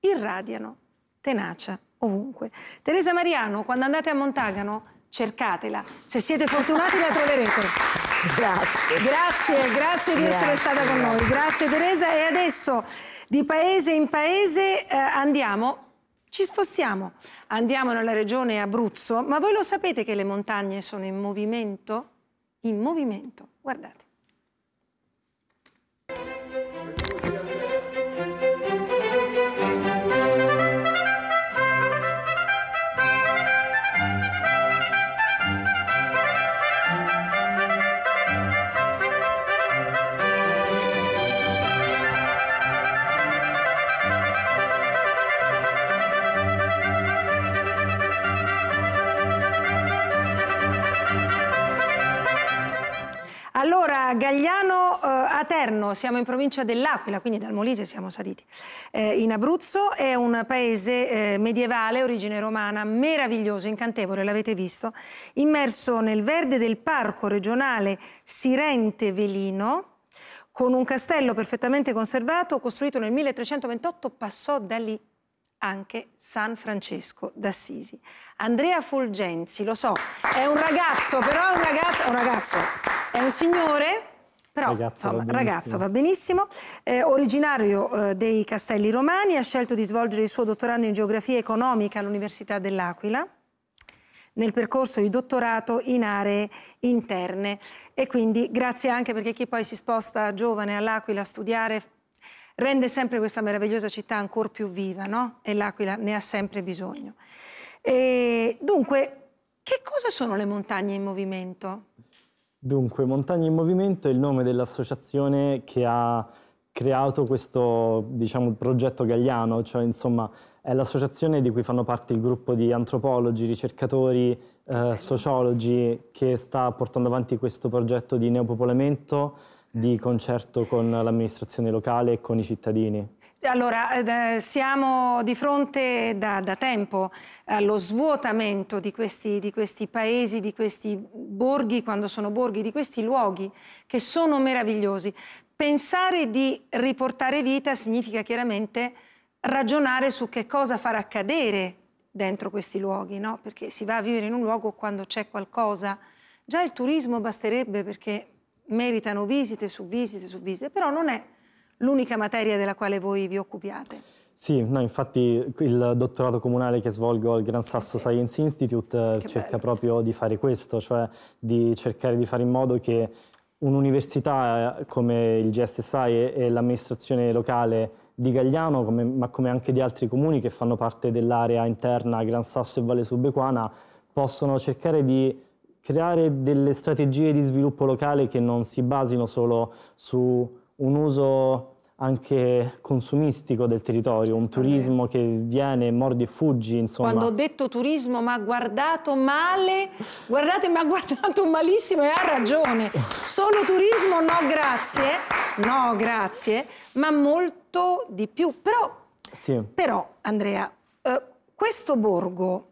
Speaker 1: irradiano tenacia ovunque. Teresa Mariano, quando andate a Montagano, cercatela. Se siete fortunati la troverete. Grazie. Grazie, grazie di grazie, essere stata con noi. Grazie Teresa. E adesso di paese in paese eh, andiamo ci spostiamo, andiamo nella regione Abruzzo, ma voi lo sapete che le montagne sono in movimento? In movimento, guardate. Allora, Gagliano eh, a siamo in provincia dell'Aquila, quindi dal Molise siamo saliti. Eh, in Abruzzo è un paese eh, medievale, origine romana, meraviglioso, incantevole, l'avete visto, immerso nel verde del parco regionale Sirente Velino, con un castello perfettamente conservato, costruito nel 1328, passò da lì anche San Francesco d'Assisi. Andrea Fulgenzi, lo so, è un ragazzo, però è un ragazzo, un ragazzo è un signore, però ragazzo, insomma, va, benissimo. Ragazzo, va benissimo. Eh, originario eh, dei Castelli Romani, ha scelto di svolgere il suo dottorando in geografia economica all'Università dell'Aquila nel percorso di dottorato in aree interne e quindi grazie anche perché chi poi si sposta giovane all'Aquila a studiare rende sempre questa meravigliosa città ancora più viva, no? E l'Aquila ne ha sempre bisogno. E, dunque, che cosa sono le montagne in movimento?
Speaker 6: Dunque, Montagne in Movimento è il nome dell'associazione che ha creato questo diciamo, progetto gagliano, cioè insomma è l'associazione di cui fanno parte il gruppo di antropologi, ricercatori, eh, sociologi che sta portando avanti questo progetto di neopopolamento, di concerto con l'amministrazione locale e con i cittadini.
Speaker 1: Allora, eh, siamo di fronte da, da, tempo allo svuotamento di questi, di questi paesi, di questi borghi, quando sono borghi, di questi luoghi che sono meravigliosi. Pensare di riportare vita significa chiaramente ragionare su che cosa far accadere dentro questi luoghi, no? perché si va a vivere in un luogo quando c'è qualcosa. Già il turismo basterebbe perché meritano visite su visite su visite, però non è l'unica materia della quale voi vi occupiate.
Speaker 6: Sì, no, infatti il dottorato comunale che svolgo al Gran Sasso Science Institute che eh, cerca bello. proprio di fare questo, cioè di cercare di fare in modo che un'università eh, come il GSSI e, l'amministrazione locale di Gagliano, come, ma come anche di altri comuni che fanno parte dell'area interna Gran Sasso e Valle Subequana, possono cercare di creare delle strategie di sviluppo locale che non si basino solo su un uso anche consumistico del territorio, un turismo che viene, mordi e fuggi, insomma. Quando ho
Speaker 1: detto turismo ma ha guardato male, guardate ma ha guardato malissimo e ha ragione. Solo turismo no grazie, no grazie, ma molto di più. Però, sì. però Andrea, eh, questo borgo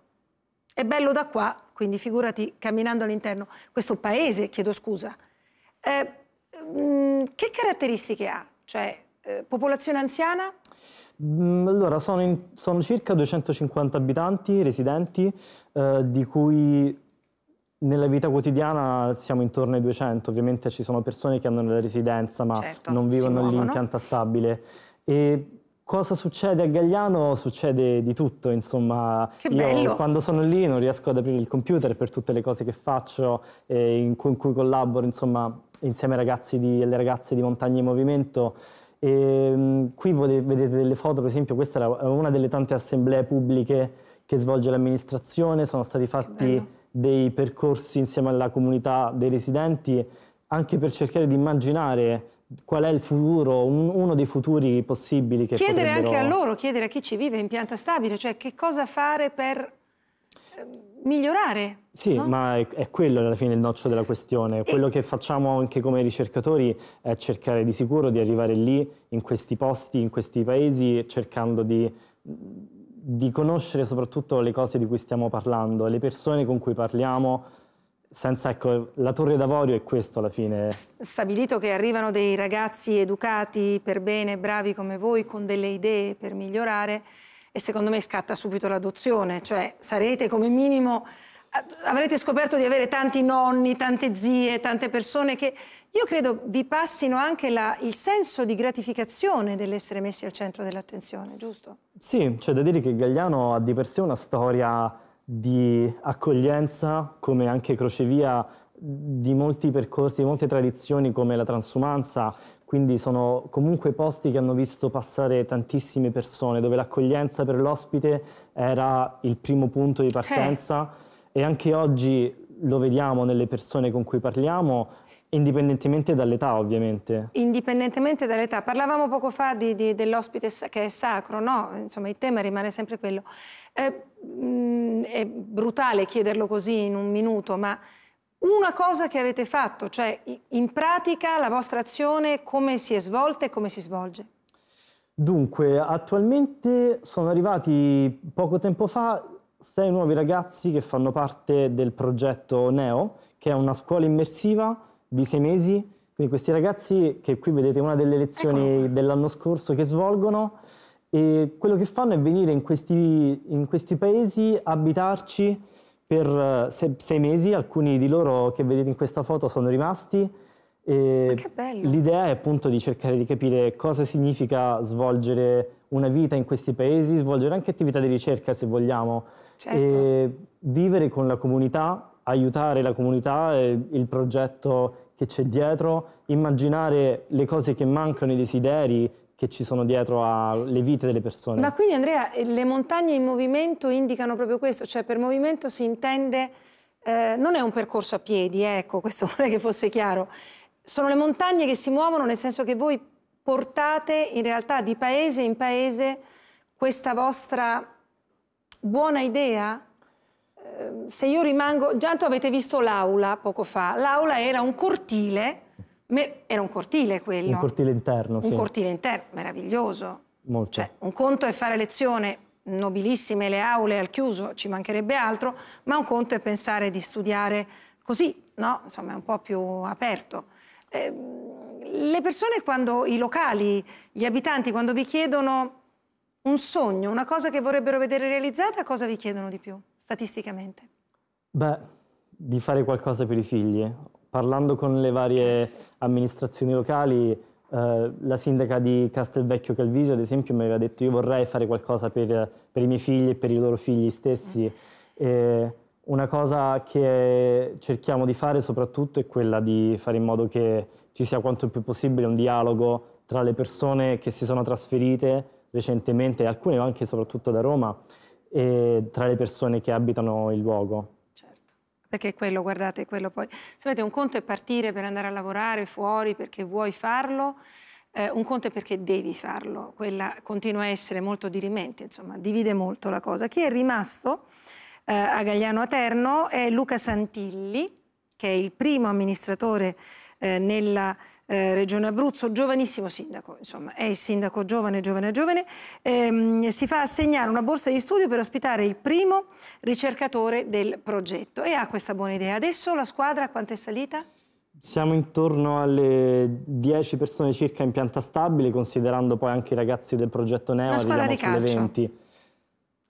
Speaker 1: è bello da qua, quindi figurati camminando all'interno, questo paese, chiedo scusa, eh, Ehm, che caratteristiche ha? Cioè, eh, popolazione anziana?
Speaker 6: Mm, allora, sono, in, sono, circa 250 abitanti residenti, eh, di cui nella vita quotidiana siamo intorno ai 200. Ovviamente ci sono persone che hanno la residenza, ma certo, non vivono lì in pianta stabile. E cosa succede a Gagliano? Succede di tutto, insomma. Che io bello. quando sono lì non riesco ad aprire il computer per tutte le cose che faccio e eh, in cui, in cui collaboro, insomma, insieme ai ragazzi di, alle ragazze di Montagna in Movimento. E, ehm, qui vedete delle foto, per esempio questa era una delle tante assemblee pubbliche che svolge l'amministrazione, sono stati fatti dei percorsi insieme alla comunità dei residenti anche per cercare di immaginare qual è il futuro, un, uno dei futuri possibili che Chiedere potrebbero... anche a loro,
Speaker 1: chiedere a chi ci vive in pianta stabile, cioè che cosa fare per ehm, migliorare.
Speaker 6: Sì, no? ma è, è, quello alla fine il noccio della questione. Quello e... che facciamo anche come ricercatori è cercare di sicuro di arrivare lì, in questi posti, in questi paesi, cercando di, di conoscere soprattutto le cose di cui stiamo parlando, le persone con cui parliamo. Senza, ecco, la Torre d'Avorio è questo alla fine.
Speaker 1: Stabilito che arrivano dei ragazzi educati per bene, bravi come voi, con delle idee per migliorare, e secondo me scatta subito l'adozione, cioè sarete come minimo eh, avrete scoperto di avere tanti nonni, tante zie, tante persone che io credo vi passino anche la, il senso di gratificazione dell'essere messi al centro dell'attenzione, giusto?
Speaker 6: Sì, c'è da dire che Gagliano ha di per sé una storia di accoglienza, come anche crocevia di molti percorsi, di molte tradizioni come la transumanza quindi sono comunque posti che hanno visto passare tantissime persone, dove l'accoglienza per l'ospite era il primo punto di partenza eh. e anche oggi lo vediamo nelle persone con cui parliamo, indipendentemente dall'età ovviamente.
Speaker 1: Indipendentemente dall'età. Parlavamo poco fa dell'ospite che è sacro, no? Insomma il tema rimane sempre quello. È, mm, è brutale chiederlo così in un minuto, ma una cosa che avete fatto, cioè in pratica la vostra azione come si è svolta e come si svolge?
Speaker 6: Dunque, attualmente sono arrivati poco tempo fa sei nuovi ragazzi che fanno parte del progetto Neo, che è una scuola immersiva di sei mesi. Quindi questi ragazzi, che qui vedete una delle lezioni dell'anno scorso che svolgono, e quello che fanno è venire in questi, in questi paesi, abitarci, per eh, sei mesi, alcuni di loro che vedete in questa foto sono rimasti. L'idea è appunto di cercare di capire cosa significa svolgere una vita in questi paesi, svolgere anche attività di ricerca se vogliamo, certo. vivere con la comunità, aiutare la comunità, e il progetto che c'è dietro, immaginare le cose che mancano, i desideri, che ci sono dietro alle vite delle persone. Ma
Speaker 1: quindi Andrea, eh, le montagne in movimento indicano proprio questo, cioè per movimento si intende, eh, non è un percorso a piedi, eh, ecco, questo vorrei che fosse chiaro, sono le montagne che si muovono nel senso che voi portate in realtà di paese in paese questa vostra buona idea? Eh, se io rimango, già avete visto l'aula poco fa, l'aula era un cortile era un cortile quello. Un cortile
Speaker 6: interno, sì. Un cortile
Speaker 1: interno, meraviglioso. Molto. Cioè, un conto è fare lezione, nobilissime le aule al chiuso, ci mancherebbe altro, ma un conto è pensare di studiare così, no? Insomma, è un po' più aperto. Eh, le persone quando, i locali, gli abitanti, quando vi chiedono un sogno, una cosa che vorrebbero vedere realizzata, cosa vi chiedono di più, statisticamente?
Speaker 6: Beh, di fare qualcosa per i figli parlando con le varie eh, amministrazioni locali, eh, la sindaca di Castelvecchio Calvisio, ad esempio, mi aveva detto io vorrei fare qualcosa per, per i miei figli e per i loro figli stessi. Mm. E una cosa che cerchiamo di fare soprattutto è quella di fare in modo che ci sia quanto più possibile un dialogo tra le persone che si sono trasferite recentemente, alcune anche soprattutto da Roma, e tra le persone che abitano il luogo
Speaker 1: perché quello, guardate, quello poi... Sapete, un conto è partire per andare a lavorare fuori perché vuoi farlo, eh, un conto è perché devi farlo, quella continua a essere molto dirimente, insomma, divide molto la cosa. Chi è rimasto eh, a Gagliano Aterno è Luca Santilli, che è il primo amministratore eh, nella eh, Regione Abruzzo, giovanissimo sindaco, insomma, è il sindaco giovane, giovane, giovane, ehm, si fa assegnare una borsa di studio per ospitare il primo ricercatore del progetto e ha questa buona idea. Adesso la squadra quanto è salita?
Speaker 6: Siamo intorno alle 10 persone circa in pianta stabile, considerando poi anche i ragazzi del progetto Neo, arriviamo di sulle 20.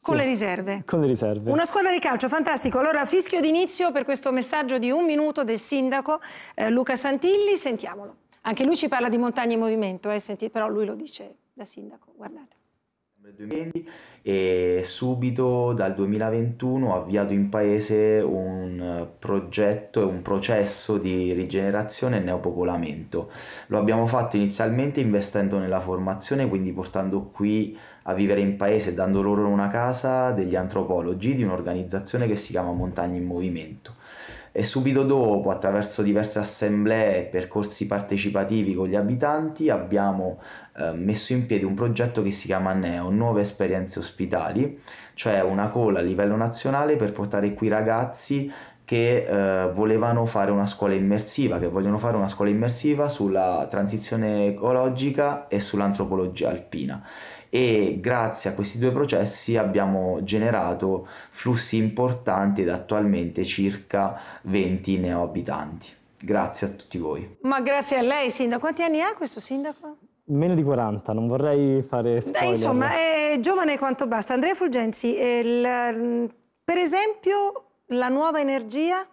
Speaker 1: Con, sì, le riserve.
Speaker 6: con le riserve. Una
Speaker 1: squadra di calcio, fantastico. Allora, fischio d'inizio per questo messaggio di un minuto del sindaco eh, Luca Santilli, sentiamolo. Anche lui ci parla di montagne in movimento, eh, sentite, però lui lo dice da sindaco, guardate.
Speaker 6: 2020 e subito dal 2021 ho avviato in paese un progetto e un processo di rigenerazione e neopopolamento. Lo abbiamo fatto inizialmente investendo nella formazione, quindi portando qui a vivere in paese e dando loro una casa degli antropologi di un'organizzazione che si chiama Montagne in Movimento e subito dopo, attraverso diverse assemblee e percorsi partecipativi con gli abitanti, abbiamo eh, messo in piedi un progetto che si chiama NEO, Nuove Esperienze Ospitali, cioè una cola a livello nazionale per portare qui ragazzi che eh, volevano fare una scuola immersiva, che vogliono fare una scuola immersiva sulla transizione ecologica e sull'antropologia alpina e grazie a questi due processi abbiamo generato flussi importanti ed attualmente circa 20 neoabitanti. Grazie a tutti voi.
Speaker 1: Ma grazie a lei, Sindaco. Quanti anni ha questo sindaco?
Speaker 6: Meno di 40, non vorrei fare spoiler. Beh, insomma,
Speaker 1: è giovane quanto basta. Andrea Fulgenzi, il, per esempio la nuova energia?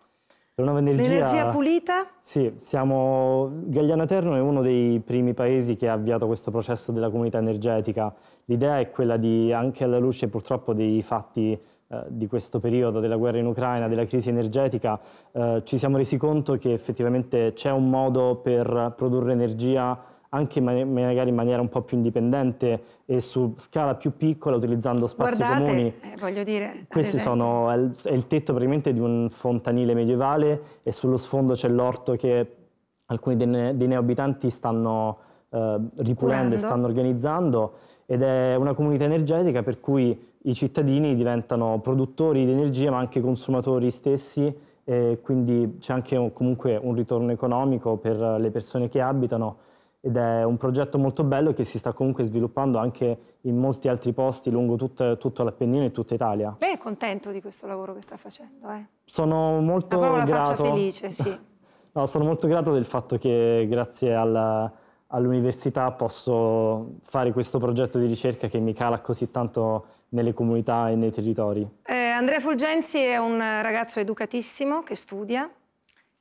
Speaker 6: La nuova energia... L'energia pulita? Sì, siamo... Gagliano Eterno è uno dei primi paesi che ha avviato questo processo della comunità energetica l'idea è quella di, anche alla luce purtroppo dei fatti eh, di questo periodo della guerra in Ucraina, della crisi energetica, eh, ci siamo resi conto che effettivamente c'è un modo per produrre energia anche magari in maniera un po' più indipendente e su scala più piccola utilizzando spazi Guardate, comuni.
Speaker 1: Eh, voglio dire, Questi
Speaker 6: sono, è il, è il tetto praticamente di un fontanile medievale e sullo sfondo c'è l'orto che alcuni dei, ne, dei neoabitanti stanno eh, ripulendo e stanno organizzando ed è una comunità energetica per cui i cittadini diventano produttori di energia ma anche consumatori stessi e quindi c'è anche un, comunque un ritorno economico per le persone che abitano ed è un progetto molto bello che si sta comunque sviluppando anche in molti altri posti lungo tut, tutto l'Appennino e tutta Italia.
Speaker 1: Lei è contento di questo lavoro che sta facendo? Eh?
Speaker 6: Sono molto grato. La faccia felice, sì. no, sono molto grato del fatto che grazie alla all'università posso fare questo progetto di ricerca che mi cala così tanto nelle comunità e nei territori.
Speaker 1: Eh, Andrea Fulgenzi è un ragazzo educatissimo che studia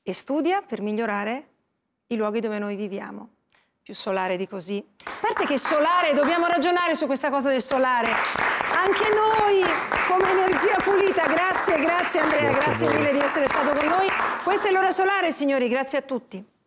Speaker 1: e studia per migliorare i luoghi dove noi viviamo. Più solare di così. A parte che solare, dobbiamo ragionare su questa cosa del solare. Anche noi, come Energia Pulita, grazie, grazie Andrea, grazie, grazie mille di essere stato con noi. Questa è l'ora solare, signori, grazie a tutti.